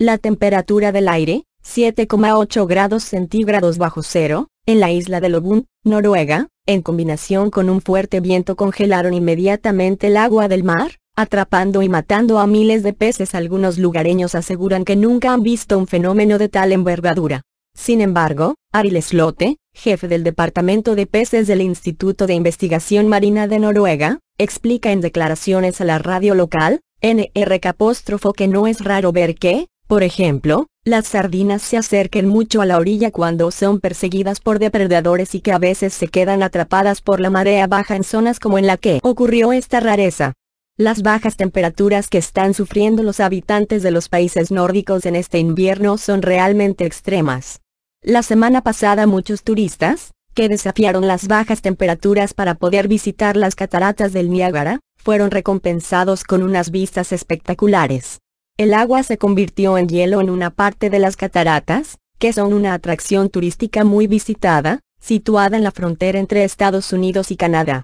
La temperatura del aire, 7,8 grados centígrados bajo cero, en la isla de Lobun, Noruega, en combinación con un fuerte viento congelaron inmediatamente el agua del mar, atrapando y matando a miles de peces. Algunos lugareños aseguran que nunca han visto un fenómeno de tal envergadura. Sin embargo, Ariel Slote, jefe del Departamento de Peces del Instituto de Investigación Marina de Noruega, explica en declaraciones a la radio local, NRK que no es raro ver que, por ejemplo, las sardinas se acerquen mucho a la orilla cuando son perseguidas por depredadores y que a veces se quedan atrapadas por la marea baja en zonas como en la que ocurrió esta rareza. Las bajas temperaturas que están sufriendo los habitantes de los países nórdicos en este invierno son realmente extremas. La semana pasada muchos turistas, que desafiaron las bajas temperaturas para poder visitar las cataratas del Niágara, fueron recompensados con unas vistas espectaculares. El agua se convirtió en hielo en una parte de las cataratas, que son una atracción turística muy visitada, situada en la frontera entre Estados Unidos y Canadá.